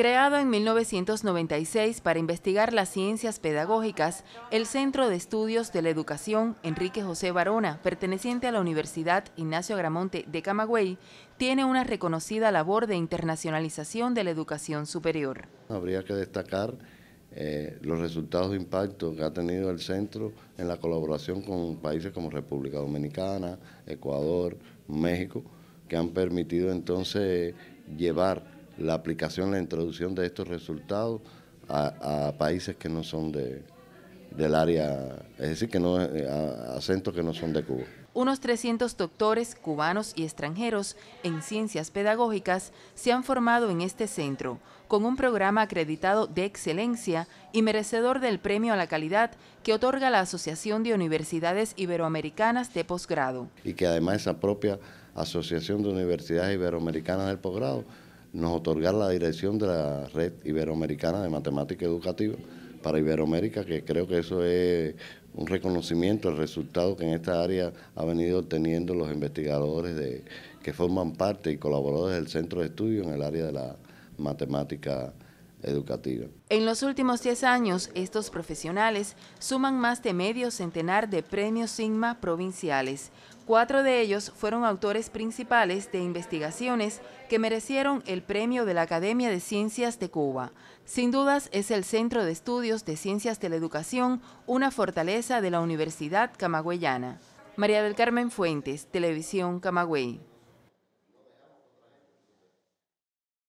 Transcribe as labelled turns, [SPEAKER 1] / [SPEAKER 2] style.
[SPEAKER 1] Creado en 1996 para investigar las ciencias pedagógicas, el Centro de Estudios de la Educación Enrique José Barona, perteneciente a la Universidad Ignacio Gramonte de Camagüey, tiene una reconocida labor de internacionalización de la educación superior.
[SPEAKER 2] Habría que destacar eh, los resultados de impacto que ha tenido el centro en la colaboración con países como República Dominicana, Ecuador, México, que han permitido entonces llevar la aplicación, la introducción de estos resultados a, países que no son de, del área, es decir, que no, a, que no son de Cuba.
[SPEAKER 1] Unos 300 doctores cubanos y extranjeros en ciencias pedagógicas se han formado en este centro, con un programa acreditado de excelencia y merecedor del premio a la calidad que otorga la Asociación de Universidades Iberoamericanas de Posgrado.
[SPEAKER 2] Y que además esa propia Asociación de Universidades Iberoamericanas del Posgrado nos otorgar la dirección de la Red Iberoamericana de Matemática Educativa para Iberoamérica, que creo que eso es un reconocimiento al resultado que en esta área ha venido teniendo los investigadores de, que forman parte y colaboradores del Centro de Estudio en el área de la matemática en
[SPEAKER 1] los últimos 10 años, estos profesionales suman más de medio centenar de premios SIGMA provinciales. Cuatro de ellos fueron autores principales de investigaciones que merecieron el premio de la Academia de Ciencias de Cuba. Sin dudas, es el Centro de Estudios de Ciencias de la Educación, una fortaleza de la Universidad Camagüeyana. María del Carmen Fuentes, Televisión Camagüey.